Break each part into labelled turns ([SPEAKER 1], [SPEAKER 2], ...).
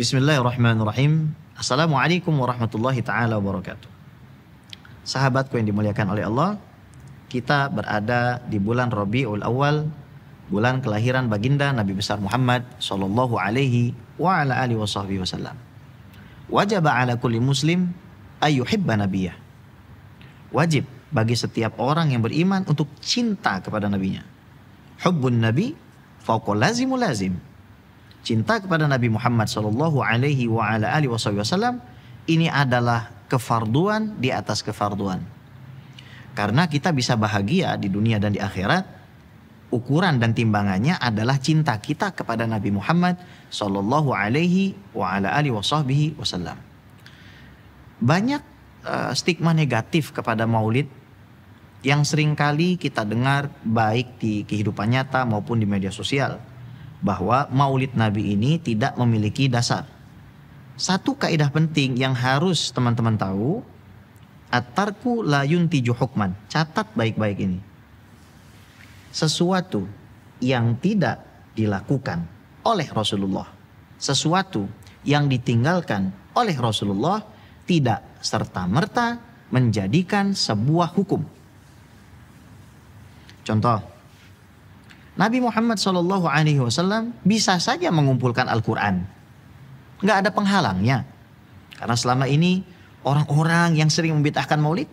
[SPEAKER 1] Bismillahirrahmanirrahim. Assalamualaikum warahmatullahi taala wabarakatuh. Sahabatku yang dimuliakan oleh Allah, kita berada di bulan Rabiul Awal, bulan kelahiran baginda Nabi besar Muhammad sallallahu alaihi wa ala alihi wasahbihi wasallam. Wajib ala kulli muslim ayyuhibba nabiyah. Wajib bagi setiap orang yang beriman untuk cinta kepada nabinya. Hubbun nabi fauqa lazimul lazim cinta kepada Nabi Muhammad Shallallahu Alaihi Wasallam ini adalah kefarduan di atas kefarduan. Karena kita bisa bahagia di dunia dan di akhirat, ukuran dan timbangannya adalah cinta kita kepada Nabi Muhammad Shallallahu Alaihi Wasallam. Banyak eh, stigma negatif kepada Maulid yang seringkali kita dengar baik di kehidupan nyata maupun di media sosial bahwa maulid Nabi ini tidak memiliki dasar. Satu kaidah penting yang harus teman-teman tahu, atarku layun tiju hukman. Catat baik-baik ini. Sesuatu yang tidak dilakukan oleh Rasulullah, sesuatu yang ditinggalkan oleh Rasulullah tidak serta-merta menjadikan sebuah hukum. Contoh, Nabi Muhammad Shallallahu Alaihi Wasallam bisa saja mengumpulkan Al-Quran, nggak ada penghalangnya. Karena selama ini orang-orang yang sering membitahkan Maulid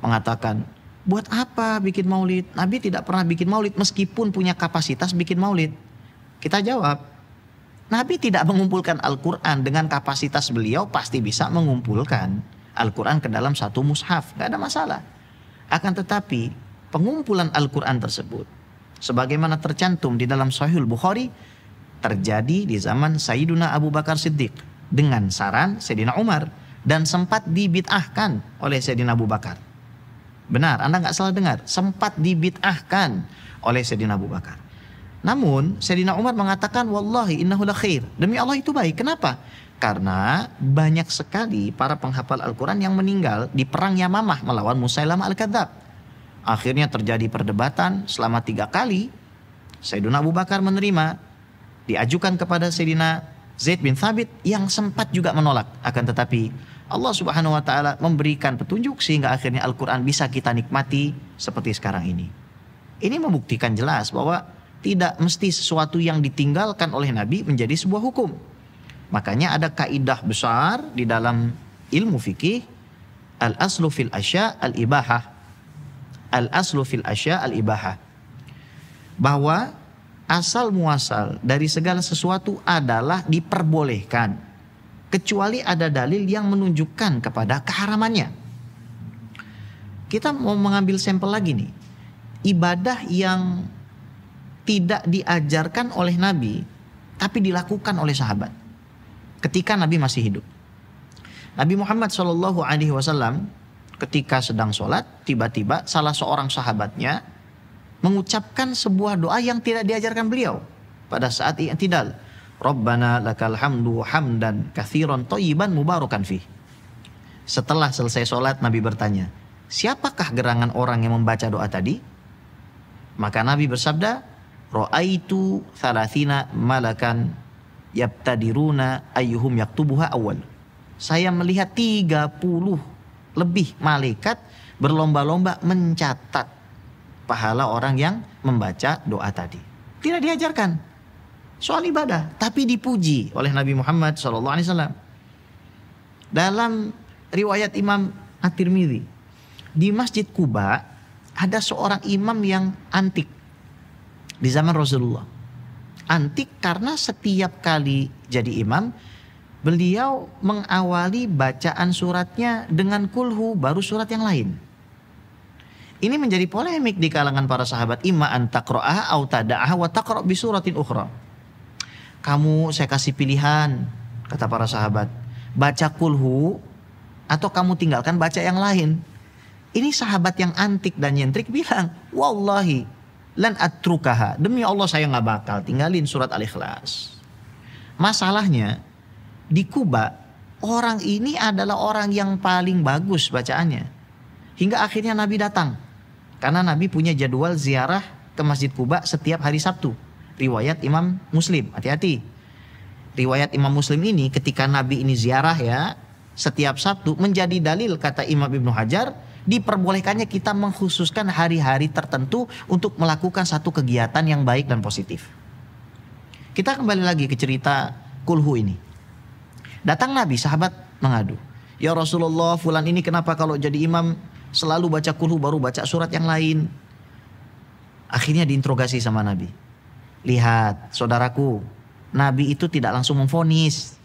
[SPEAKER 1] mengatakan buat apa bikin Maulid? Nabi tidak pernah bikin Maulid meskipun punya kapasitas bikin Maulid. Kita jawab, Nabi tidak mengumpulkan Al-Quran dengan kapasitas beliau pasti bisa mengumpulkan Al-Quran ke dalam satu mushaf, nggak ada masalah. Akan tetapi pengumpulan Al-Quran tersebut sebagaimana tercantum di dalam Sahih Bukhari terjadi di zaman Sayyiduna Abu Bakar Siddiq dengan saran Sayyidina Umar dan sempat dibid'ahkan oleh Sayyidina Abu Bakar. Benar, Anda nggak salah dengar, sempat dibid'ahkan oleh Sayyidina Abu Bakar. Namun Sayyidina Umar mengatakan wallahi innahu lakhir Demi Allah itu baik. Kenapa? Karena banyak sekali para penghafal Al-Quran yang meninggal di perang Yamamah melawan Musailamah Al-Kadzab Akhirnya terjadi perdebatan selama tiga kali. Sayyidina Abu Bakar menerima, diajukan kepada Sayyidina Zaid bin Thabit yang sempat juga menolak. Akan tetapi Allah subhanahu wa ta'ala memberikan petunjuk sehingga akhirnya Al-Quran bisa kita nikmati seperti sekarang ini. Ini membuktikan jelas bahwa tidak mesti sesuatu yang ditinggalkan oleh Nabi menjadi sebuah hukum. Makanya ada kaidah besar di dalam ilmu fikih al-aslu fil asya al-ibahah al aslu fil asya al Ibaha bahwa asal muasal dari segala sesuatu adalah diperbolehkan kecuali ada dalil yang menunjukkan kepada keharamannya. Kita mau mengambil sampel lagi nih. Ibadah yang tidak diajarkan oleh nabi tapi dilakukan oleh sahabat ketika nabi masih hidup. Nabi Muhammad Shallallahu alaihi wasallam ketika sedang sholat, tiba-tiba salah seorang sahabatnya mengucapkan sebuah doa yang tidak diajarkan beliau pada saat i'tidal. Rabbana lakal hamdu hamdan kathiron toyiban mubarakan fi. Setelah selesai sholat, Nabi bertanya, siapakah gerangan orang yang membaca doa tadi? Maka Nabi bersabda, Ro'aitu thalathina malakan yabtadiruna ayyuhum yaktubuha awal. Saya melihat 30 lebih malaikat berlomba-lomba mencatat pahala orang yang membaca doa tadi. Tidak diajarkan soal ibadah, tapi dipuji oleh Nabi Muhammad SAW. Dalam riwayat Imam At-Tirmidzi, di Masjid Kuba ada seorang imam yang antik di zaman Rasulullah. Antik karena setiap kali jadi imam beliau mengawali bacaan suratnya dengan kulhu baru surat yang lain. Ini menjadi polemik di kalangan para sahabat Ima an au tada'ah wa takro' bi suratin ukhra. Kamu saya kasih pilihan kata para sahabat. Baca kulhu atau kamu tinggalkan baca yang lain. Ini sahabat yang antik dan nyentrik bilang, "Wallahi lan atrukaha." Demi Allah saya nggak bakal tinggalin surat Al-Ikhlas. Masalahnya di Kuba orang ini adalah orang yang paling bagus bacaannya. Hingga akhirnya Nabi datang. Karena Nabi punya jadwal ziarah ke Masjid Kuba setiap hari Sabtu. Riwayat Imam Muslim, hati-hati. Riwayat Imam Muslim ini ketika Nabi ini ziarah ya, setiap Sabtu menjadi dalil kata Imam Ibnu Hajar diperbolehkannya kita mengkhususkan hari-hari tertentu untuk melakukan satu kegiatan yang baik dan positif. Kita kembali lagi ke cerita kulhu ini. Datang Nabi, sahabat mengadu. Ya Rasulullah, fulan ini kenapa kalau jadi imam selalu baca kulhu baru baca surat yang lain. Akhirnya diinterogasi sama Nabi. Lihat, saudaraku, Nabi itu tidak langsung memfonis.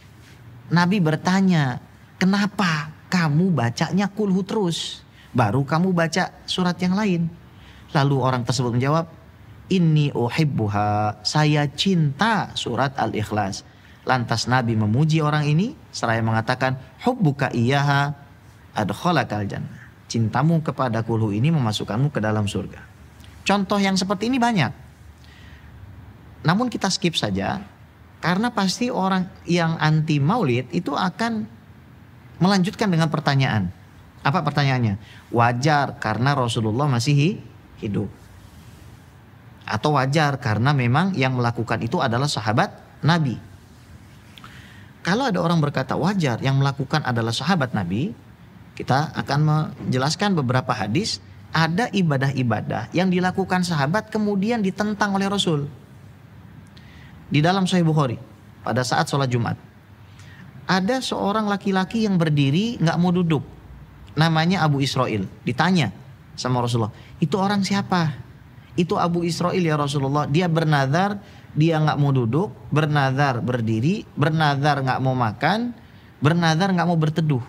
[SPEAKER 1] Nabi bertanya, kenapa kamu bacanya kulhu terus? Baru kamu baca surat yang lain. Lalu orang tersebut menjawab, ini uhibbuha, saya cinta surat al-ikhlas Lantas Nabi memuji orang ini seraya mengatakan hubbuka iyyaha adkhalakal jannah. Cintamu kepada kulhu ini memasukkanmu ke dalam surga. Contoh yang seperti ini banyak. Namun kita skip saja karena pasti orang yang anti maulid itu akan melanjutkan dengan pertanyaan. Apa pertanyaannya? Wajar karena Rasulullah masih hidup. Atau wajar karena memang yang melakukan itu adalah sahabat Nabi kalau ada orang berkata wajar yang melakukan adalah sahabat Nabi, kita akan menjelaskan beberapa hadis ada ibadah-ibadah yang dilakukan sahabat kemudian ditentang oleh Rasul. Di dalam Sahih Bukhari pada saat sholat Jumat ada seorang laki-laki yang berdiri nggak mau duduk. Namanya Abu Israel. Ditanya sama Rasulullah, itu orang siapa? Itu Abu Israel ya Rasulullah. Dia bernadar dia nggak mau duduk, bernazar berdiri, bernazar nggak mau makan, bernazar nggak mau berteduh.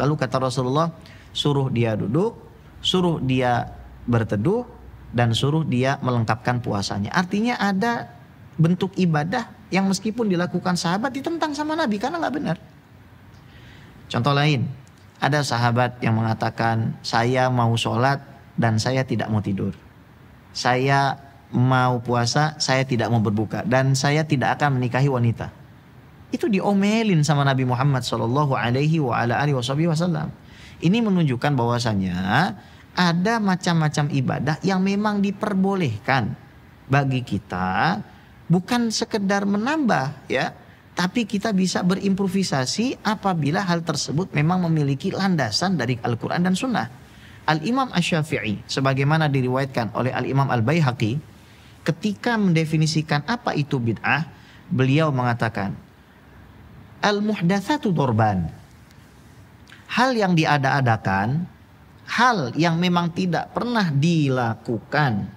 [SPEAKER 1] Lalu kata Rasulullah, suruh dia duduk, suruh dia berteduh, dan suruh dia melengkapkan puasanya. Artinya ada bentuk ibadah yang meskipun dilakukan sahabat ditentang sama Nabi karena nggak benar. Contoh lain, ada sahabat yang mengatakan saya mau sholat dan saya tidak mau tidur. Saya mau puasa, saya tidak mau berbuka dan saya tidak akan menikahi wanita. Itu diomelin sama Nabi Muhammad Shallallahu Alaihi Wasallam. Ini menunjukkan bahwasanya ada macam-macam ibadah yang memang diperbolehkan bagi kita bukan sekedar menambah ya tapi kita bisa berimprovisasi apabila hal tersebut memang memiliki landasan dari Al-Quran dan Sunnah. Al-Imam Ash-Syafi'i, sebagaimana diriwayatkan oleh Al-Imam Al-Bayhaqi, ketika mendefinisikan apa itu bid'ah, beliau mengatakan, Al-muhdathatu dorban. Hal yang diada-adakan, hal yang memang tidak pernah dilakukan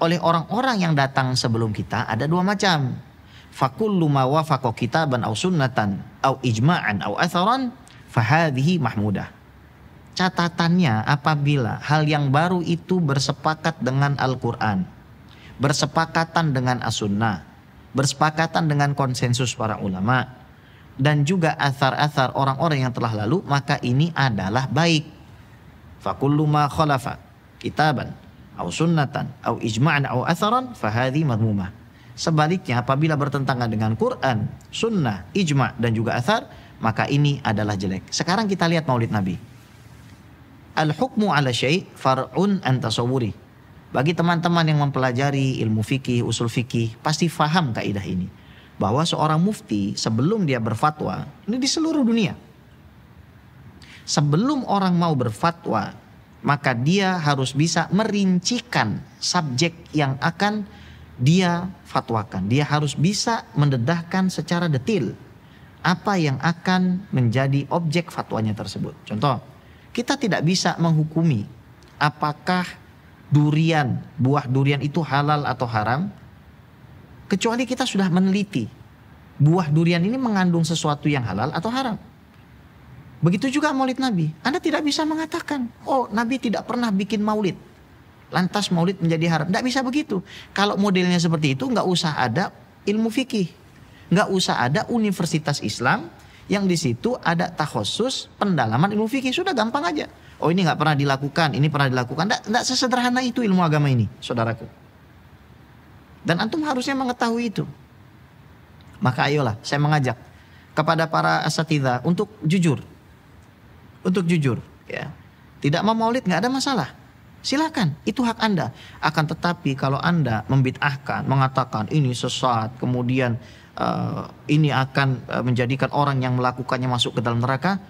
[SPEAKER 1] oleh orang-orang yang datang sebelum kita ada dua macam. Fakullu ma wafaqa kitaban au sunnatan au ijma'an au atharan fahadhihi mahmudah. Catatannya apabila hal yang baru itu bersepakat dengan Al-Quran bersepakatan dengan as-sunnah, bersepakatan dengan konsensus para ulama, dan juga athar-athar orang-orang yang telah lalu, maka ini adalah baik. Fakullu ma khalafa kitaban, au sunnatan, au ijma'an, au atharan, fahadi madmumah. Sebaliknya apabila bertentangan dengan Quran, sunnah, ijma' dan juga athar, maka ini adalah jelek. Sekarang kita lihat maulid Nabi. Al-hukmu ala syai' far'un an bagi teman-teman yang mempelajari ilmu fikih, usul fikih, pasti faham kaidah ini. Bahwa seorang mufti sebelum dia berfatwa, ini di seluruh dunia. Sebelum orang mau berfatwa, maka dia harus bisa merincikan subjek yang akan dia fatwakan. Dia harus bisa mendedahkan secara detil apa yang akan menjadi objek fatwanya tersebut. Contoh, kita tidak bisa menghukumi apakah durian, buah durian itu halal atau haram, kecuali kita sudah meneliti buah durian ini mengandung sesuatu yang halal atau haram. Begitu juga maulid Nabi. Anda tidak bisa mengatakan, oh Nabi tidak pernah bikin maulid. Lantas maulid menjadi haram. Tidak bisa begitu. Kalau modelnya seperti itu nggak usah ada ilmu fikih. Nggak usah ada universitas Islam yang di situ ada tahosus pendalaman ilmu fikih. Sudah gampang aja. Oh ini nggak pernah dilakukan, ini pernah dilakukan. Nggak sesederhana itu ilmu agama ini, saudaraku. Dan antum harusnya mengetahui itu. Maka ayolah, saya mengajak kepada para asatidha untuk jujur. Untuk jujur, ya. Tidak mau maulid nggak ada masalah. Silakan, itu hak Anda. Akan tetapi kalau Anda membid'ahkan, mengatakan ini sesat, kemudian uh, ini akan eh, menjadikan orang yang melakukannya masuk ke dalam neraka,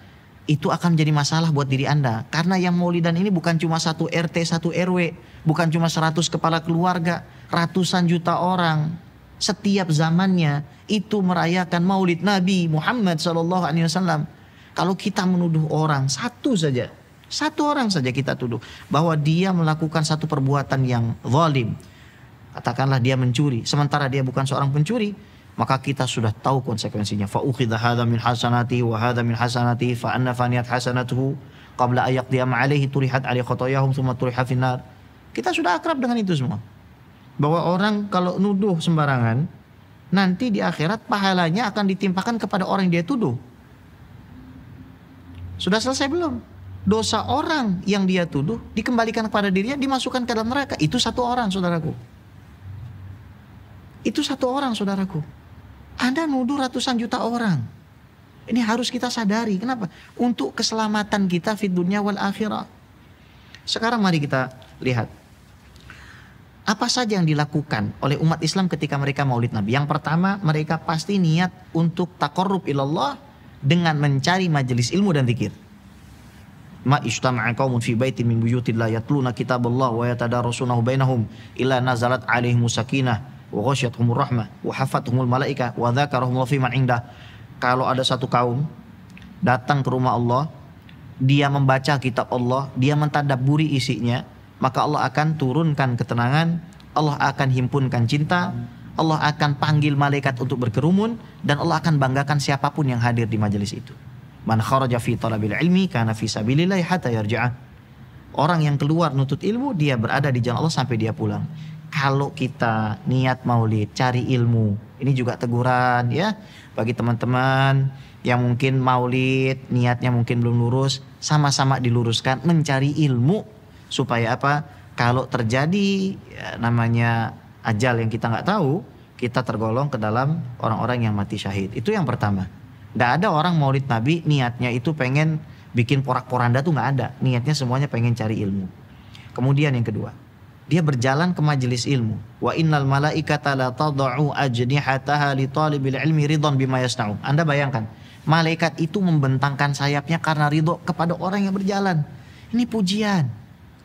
[SPEAKER 1] itu akan menjadi masalah buat diri Anda. Karena yang maulidan ini bukan cuma satu RT, satu RW, bukan cuma 100 kepala keluarga, ratusan juta orang. Setiap zamannya itu merayakan maulid Nabi Muhammad SAW Kalau kita menuduh orang satu saja, satu orang saja kita tuduh bahwa dia melakukan satu perbuatan yang zalim. Katakanlah dia mencuri, sementara dia bukan seorang pencuri, maka kita sudah tahu konsekuensinya. Fa ukhidha min hasanati wa hadha min hasanati fa anna faniyat hasanatuhu qabla ayak dia alaihi turihat alaihi khotoyahum summa turiha finnar. Kita sudah akrab dengan itu semua. Bahwa orang kalau nuduh sembarangan, nanti di akhirat pahalanya akan ditimpakan kepada orang yang dia tuduh. Sudah selesai belum? Dosa orang yang dia tuduh dikembalikan kepada dirinya dimasukkan ke dalam neraka. Itu satu orang saudaraku. Itu satu orang saudaraku. Anda nuduh ratusan juta orang. Ini harus kita sadari. Kenapa? Untuk keselamatan kita fit dunia wal akhirah. Sekarang mari kita lihat. Apa saja yang dilakukan oleh umat Islam ketika mereka maulid Nabi? Yang pertama, mereka pasti niat untuk takorrub ilallah dengan mencari majelis ilmu dan zikir. Ma ishtama'a qaumun fi baitin min buyutillah yatluna kitaballah wa yatadarusunahu bainahum illa nazalat alaihim sakinah wa rahmah wa hafathumul malaika wa dzakarahumullahu fi man indah. Kalau ada satu kaum datang ke rumah Allah, dia membaca kitab Allah, dia mentadaburi isinya, maka Allah akan turunkan ketenangan, Allah akan himpunkan cinta, Allah akan panggil malaikat untuk berkerumun dan Allah akan banggakan siapapun yang hadir di majelis itu. Man kharaja fi talabil ilmi kana fi sabilillah hatta yarja'a. Orang yang keluar nutut ilmu dia berada di jalan Allah sampai dia pulang kalau kita niat maulid cari ilmu ini juga teguran ya bagi teman-teman yang mungkin maulid niatnya mungkin belum lurus sama-sama diluruskan mencari ilmu supaya apa kalau terjadi ya, namanya ajal yang kita nggak tahu kita tergolong ke dalam orang-orang yang mati syahid itu yang pertama nggak ada orang maulid nabi niatnya itu pengen bikin porak poranda tuh nggak ada niatnya semuanya pengen cari ilmu kemudian yang kedua dia berjalan ke majelis ilmu. Wa innal malaikata la tadau ajnihataha li talibil ilmi ridon bima yasna'u. Anda bayangkan, malaikat itu membentangkan sayapnya karena ridho kepada orang yang berjalan. Ini pujian.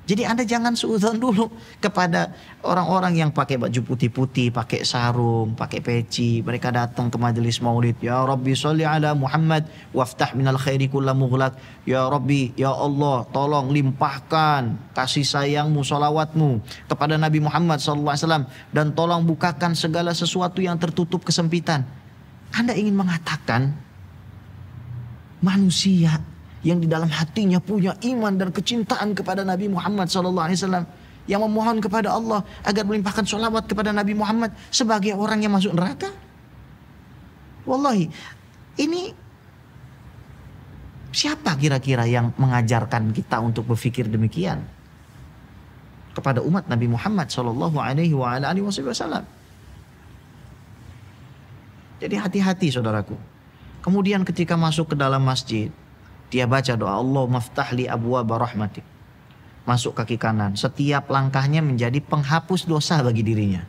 [SPEAKER 1] Jadi Anda jangan suudon dulu kepada orang-orang yang pakai baju putih-putih, pakai sarung, pakai peci. Mereka datang ke majelis maulid. Ya Rabbi salli ala Muhammad waftah minal khairi kulla mughlaq. Ya Rabbi, ya Allah tolong limpahkan kasih sayangmu, salawatmu kepada Nabi Muhammad SAW. Dan tolong bukakan segala sesuatu yang tertutup kesempitan. Anda ingin mengatakan manusia yang di dalam hatinya punya iman dan kecintaan kepada Nabi Muhammad SAW yang memohon kepada Allah agar melimpahkan sholawat kepada Nabi Muhammad sebagai orang yang masuk neraka? Wallahi, ini siapa kira-kira yang mengajarkan kita untuk berpikir demikian? Kepada umat Nabi Muhammad Shallallahu Alaihi Wasallam. Jadi hati-hati saudaraku. Kemudian ketika masuk ke dalam masjid, dia baca doa Allah maftahli abwaaba barahmatik. Masuk kaki kanan. Setiap langkahnya menjadi penghapus dosa bagi dirinya.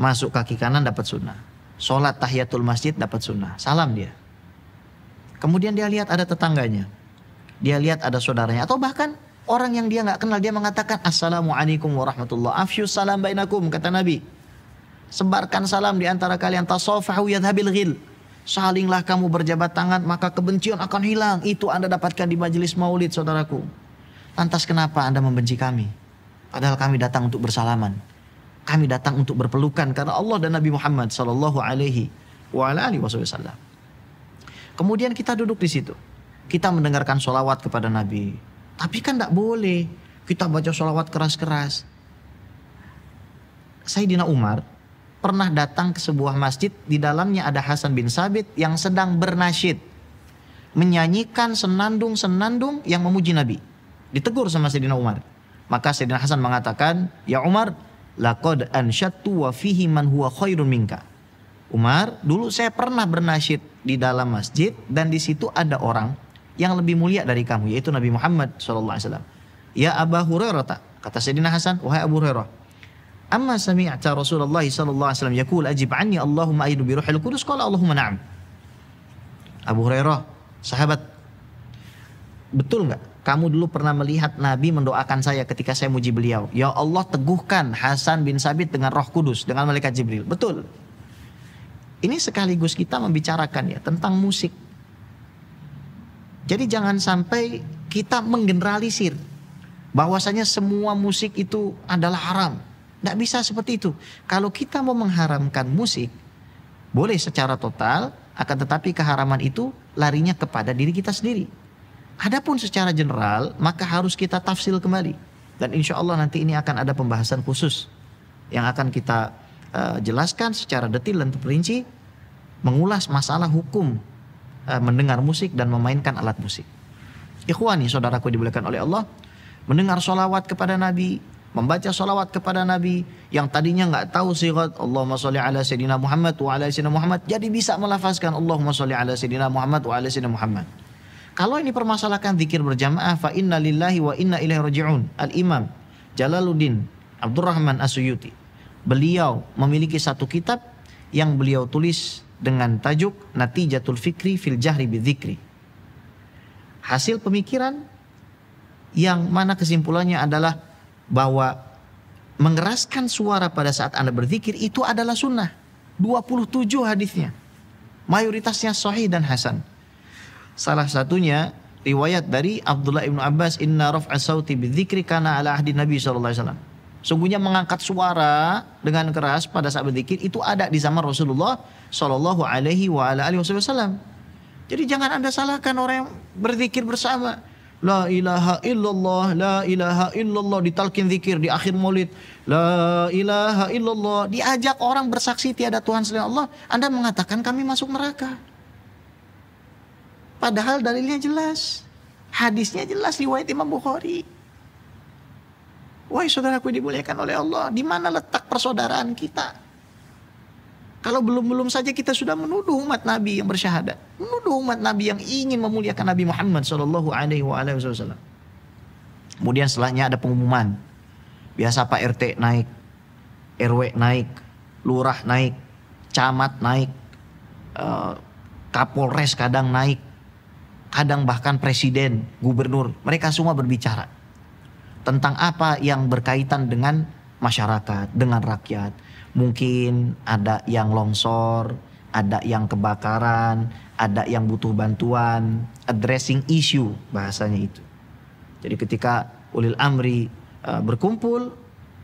[SPEAKER 1] Masuk kaki kanan dapat sunnah. Sholat tahiyatul masjid dapat sunnah. Salam dia. Kemudian dia lihat ada tetangganya. Dia lihat ada saudaranya. Atau bahkan orang yang dia nggak kenal. Dia mengatakan Assalamualaikum warahmatullahi wabarakatuh. salam bainakum kata Nabi. Sebarkan salam di antara kalian. Tasofahu yadhabil ghil Salinglah kamu berjabat tangan maka kebencian akan hilang. Itu Anda dapatkan di majelis maulid saudaraku. Lantas kenapa Anda membenci kami? Padahal kami datang untuk bersalaman. Kami datang untuk berpelukan karena Allah dan Nabi Muhammad Shallallahu Alaihi Wasallam. Kemudian kita duduk di situ. Kita mendengarkan sholawat kepada Nabi. Tapi kan tidak boleh kita baca sholawat keras-keras. Sayyidina Umar pernah datang ke sebuah masjid di dalamnya ada Hasan bin Sabit yang sedang bernasyid menyanyikan senandung-senandung yang memuji Nabi ditegur sama Sayyidina Umar maka Sayyidina Hasan mengatakan ya Umar laqad ansyattu wa fihi man huwa khairun minka Umar dulu saya pernah bernasyid di dalam masjid dan di situ ada orang yang lebih mulia dari kamu yaitu Nabi Muhammad SAW ya Abu Hurairah kata Sayyidina Hasan wahai Abu Hurairah amma sami'ta Rasulullah sallallahu alaihi wasallam yaqul ajib anni Allahumma a'idu bi ruhil qudus qala Allahumma na'am Abu Hurairah sahabat betul nggak kamu dulu pernah melihat Nabi mendoakan saya ketika saya muji beliau ya Allah teguhkan Hasan bin Sabit dengan Roh Kudus dengan malaikat Jibril betul ini sekaligus kita membicarakan ya tentang musik jadi jangan sampai kita menggeneralisir bahwasanya semua musik itu adalah haram tidak bisa seperti itu. Kalau kita mau mengharamkan musik, boleh secara total, akan tetapi keharaman itu larinya kepada diri kita sendiri. Adapun secara general, maka harus kita tafsir kembali. Dan insya Allah nanti ini akan ada pembahasan khusus yang akan kita uh, jelaskan secara detil dan terperinci, mengulas masalah hukum uh, mendengar musik dan memainkan alat musik. Ikhwani saudaraku dibelikan oleh Allah, mendengar sholawat kepada Nabi, membaca salawat kepada Nabi yang tadinya nggak tahu sirat Allahumma sholli ala sayyidina Muhammad wa ala sayyidina Muhammad jadi bisa melafazkan Allahumma sholli ala sayyidina Muhammad wa ala sayyidina Muhammad. Kalau ini permasalahkan zikir berjamaah fa inna lillahi wa inna ilaihi rajiun. Al Imam Jalaluddin Abdurrahman Asuyuti. Beliau memiliki satu kitab yang beliau tulis dengan tajuk Natijatul Fikri fil Jahri bidzikri. Hasil pemikiran yang mana kesimpulannya adalah bahwa mengeraskan suara pada saat Anda berzikir itu adalah sunnah. 27 hadisnya. Mayoritasnya sahih dan hasan. Salah satunya riwayat dari Abdullah ibnu Abbas inna raf'a sauti bidzikri kana ala ahdi Nabi sallallahu alaihi wasallam. Sungguhnya mengangkat suara dengan keras pada saat berzikir itu ada di zaman Rasulullah sallallahu Alaihi wa ala alihi Wasallam. Jadi jangan anda salahkan orang yang berzikir bersama. La ilaha illallah, la ilaha illallah ditalkin zikir di akhir maulid. La ilaha illallah diajak orang bersaksi tiada Tuhan selain Allah. Anda mengatakan kami masuk neraka. Padahal dalilnya jelas. Hadisnya jelas riwayat Imam Bukhari. Wahai saudaraku dimuliakan oleh Allah, di mana letak persaudaraan kita? Kalau belum-belum saja kita sudah menuduh umat Nabi yang bersyahadat, menuduh umat Nabi yang ingin memuliakan Nabi Muhammad saw. Kemudian setelahnya ada pengumuman, biasa Pak RT naik, RW naik, lurah naik, camat naik, eh, Kapolres kadang naik, kadang bahkan presiden, gubernur, mereka semua berbicara tentang apa yang berkaitan dengan masyarakat, dengan rakyat Mungkin ada yang longsor, ada yang kebakaran, ada yang butuh bantuan, addressing issue bahasanya itu. Jadi ketika ulil amri eh, berkumpul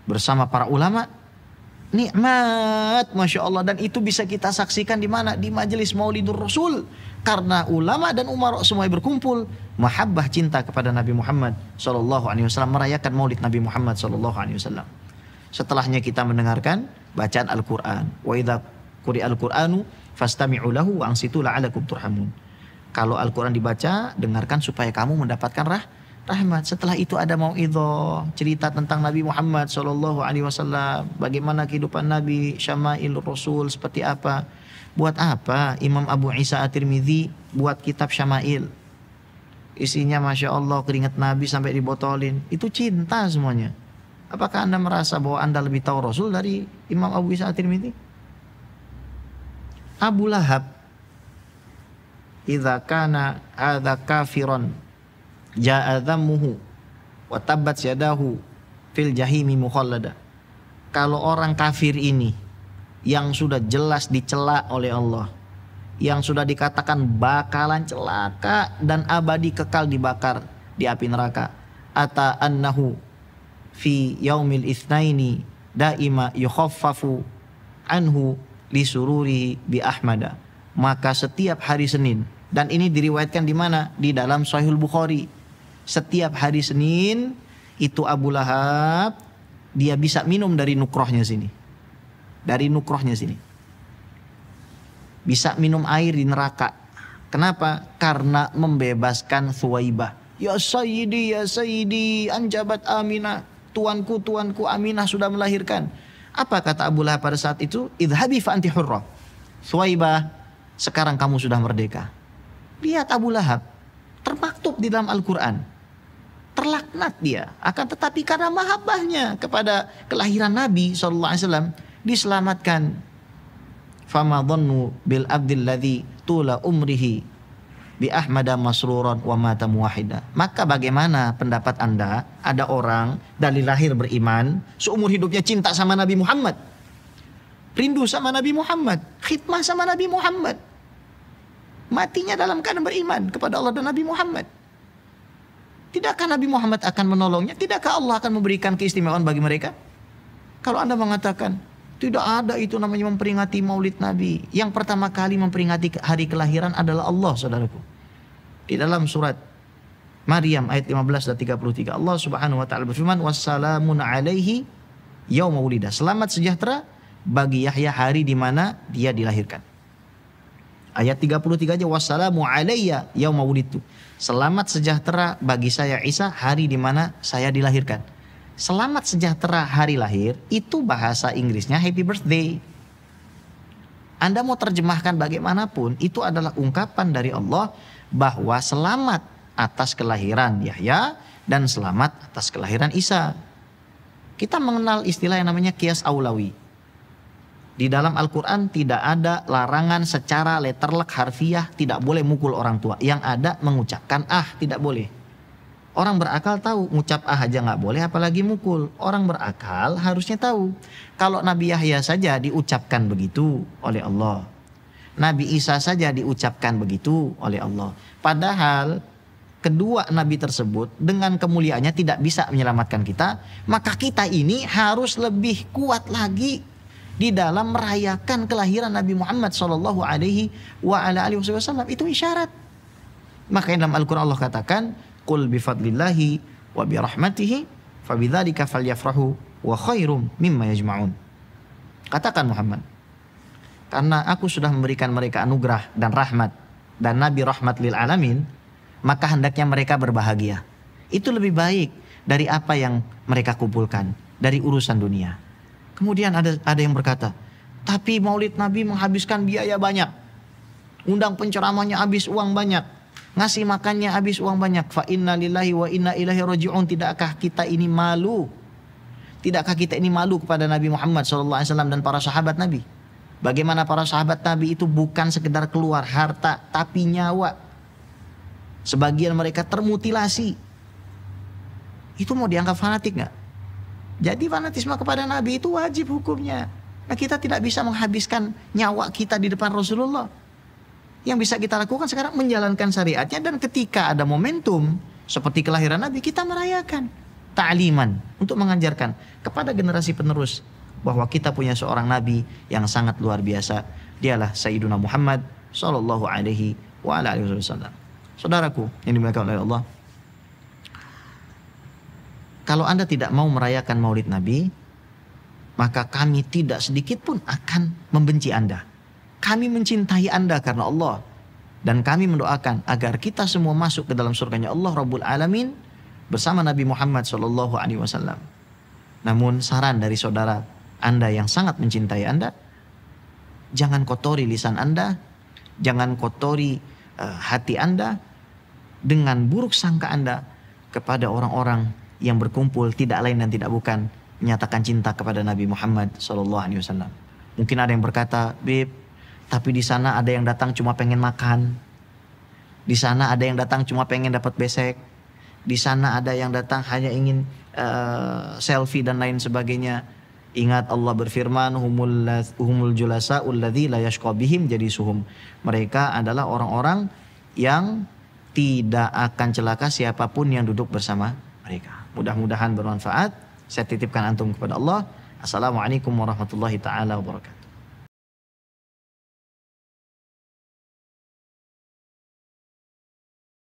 [SPEAKER 1] bersama para ulama, nikmat masya Allah dan itu bisa kita saksikan di mana di majelis Maulidur Rasul karena ulama dan umar semua berkumpul mahabbah cinta kepada Nabi Muhammad Shallallahu Alaihi Wasallam merayakan Maulid Nabi Muhammad Shallallahu Alaihi Wasallam setelahnya kita mendengarkan bacaan Al-Quran. Wa idha kuri Al-Quranu fastami'u lahu wa ansitu la'alakum turhamun. Kalau Al-Quran dibaca, dengarkan supaya kamu mendapatkan rah rahmat. Setelah itu ada mau cerita tentang Nabi Muhammad Shallallahu Alaihi Wasallam, bagaimana kehidupan Nabi, syama'il Rasul seperti apa. Buat apa Imam Abu Isa At-Tirmidzi buat kitab syama'il? Isinya masya Allah keringat Nabi sampai dibotolin. Itu cinta semuanya. Apakah anda merasa bahwa anda lebih tahu Rasul dari Imam Abu Isa At-Tirmidzi Abu Lahab idza kana adza kafiran jaa dhammuhu wa tabbat yadahu fil jahimi mukhallada kalau orang kafir ini yang sudah jelas dicela oleh Allah yang sudah dikatakan bakalan celaka dan abadi kekal dibakar di api neraka ata annahu fi yaumil itsnaini daima yukhaffafu anhu li sururi bi Ahmada. Maka setiap hari Senin dan ini diriwayatkan di mana? Di dalam Sahih Bukhari. Setiap hari Senin itu Abu Lahab dia bisa minum dari nukrohnya sini. Dari nukrohnya sini. Bisa minum air di neraka. Kenapa? Karena membebaskan Thuwaibah. Ya Sayyidi, Ya Sayyidi, Anjabat Aminah tuanku tuanku Aminah sudah melahirkan. Apa kata Abu Lahab pada saat itu? Idhabi fa anti hurrah. Suwaibah, sekarang kamu sudah merdeka. Lihat Abu Lahab, termaktub di dalam Al-Quran. Terlaknat dia. Akan tetapi karena mahabbahnya kepada kelahiran Nabi SAW, diselamatkan. Fama dhannu bil abdilladhi tula umrihi bi ahmada masruran wa mata muwahida. Maka bagaimana pendapat Anda ada orang dari lahir beriman, seumur hidupnya cinta sama Nabi Muhammad. Rindu sama Nabi Muhammad, khidmah sama Nabi Muhammad. Matinya dalam keadaan beriman kepada Allah dan Nabi Muhammad. Tidakkah Nabi Muhammad akan menolongnya? Tidakkah Allah akan memberikan keistimewaan bagi mereka? Kalau Anda mengatakan, tidak ada itu namanya memperingati maulid Nabi. Yang pertama kali memperingati hari kelahiran adalah Allah, saudaraku. Di dalam surat Maryam ayat 15 dan 33. Allah subhanahu wa ta'ala berfirman, Wassalamun alaihi Maulidah Selamat sejahtera bagi Yahya hari di mana dia dilahirkan. Ayat 33 aja, Wassalamu yaum maulidah. Selamat sejahtera bagi saya Isa hari di mana saya dilahirkan selamat sejahtera hari lahir itu bahasa Inggrisnya happy birthday. Anda mau terjemahkan bagaimanapun itu adalah ungkapan dari Allah bahwa selamat atas kelahiran Yahya dan selamat atas kelahiran Isa. Kita mengenal istilah yang namanya kias aulawi. Di dalam Al-Quran tidak ada larangan secara letterlek harfiah tidak boleh mukul orang tua. Yang ada mengucapkan ah tidak boleh. Orang berakal tahu, ngucap ah aja nggak boleh, apalagi mukul. Orang berakal harusnya tahu. Kalau Nabi Yahya saja diucapkan begitu oleh Allah. Nabi Isa saja diucapkan begitu oleh Allah. Padahal kedua nabi tersebut dengan kemuliaannya tidak bisa menyelamatkan kita, maka kita ini harus lebih kuat lagi di dalam merayakan kelahiran Nabi Muhammad Shallallahu Alaihi Wasallam itu isyarat. Makanya dalam Al-Quran Allah katakan, Qul bifadlillahi wa birahmatihi fabidzalika falyafrahu wa khairum mimma yajma'un. Katakan Muhammad, karena aku sudah memberikan mereka anugerah dan rahmat dan nabi rahmat lil alamin, maka hendaknya mereka berbahagia. Itu lebih baik dari apa yang mereka kumpulkan dari urusan dunia. Kemudian ada ada yang berkata, "Tapi Maulid Nabi menghabiskan biaya banyak. Undang penceramahnya habis uang banyak." ngasih makannya habis uang banyak fa inna lillahi wa inna ilaihi rajiun tidakkah kita ini malu tidakkah kita ini malu kepada Nabi Muhammad SAW dan para sahabat Nabi bagaimana para sahabat Nabi itu bukan sekedar keluar harta tapi nyawa sebagian mereka termutilasi itu mau dianggap fanatik nggak jadi fanatisme kepada Nabi itu wajib hukumnya nah kita tidak bisa menghabiskan nyawa kita di depan Rasulullah yang bisa kita lakukan sekarang menjalankan syariatnya dan ketika ada momentum seperti kelahiran Nabi kita merayakan ta'liman untuk mengajarkan kepada generasi penerus bahwa kita punya seorang nabi yang sangat luar biasa. Dialah Sayyiduna Muhammad sallallahu alaihi wasallam. Saudaraku yang dimuliakan oleh Allah. Kalau Anda tidak mau merayakan Maulid Nabi, maka kami tidak sedikit pun akan membenci Anda. Kami mencintai Anda karena Allah. Dan kami mendoakan agar kita semua masuk ke dalam surganya Allah Rabbul Alamin bersama Nabi Muhammad Shallallahu Alaihi Wasallam. Namun saran dari saudara Anda yang sangat mencintai Anda, jangan kotori lisan Anda, jangan kotori uh, hati Anda dengan buruk sangka Anda kepada orang-orang yang berkumpul tidak lain dan tidak bukan menyatakan cinta kepada Nabi Muhammad Shallallahu Alaihi Wasallam. Mungkin ada yang berkata, Bib, tapi di sana ada yang datang cuma pengen makan. Di sana ada yang datang cuma pengen dapat besek. Di sana ada yang datang hanya ingin uh, selfie dan lain sebagainya. Ingat Allah berfirman humul julasa ulladzi la jadi suhum. Mereka adalah orang-orang yang tidak akan celaka siapapun yang duduk bersama mereka. Mudah-mudahan bermanfaat. Saya titipkan antum kepada Allah. Assalamualaikum warahmatullahi taala wabarakatuh.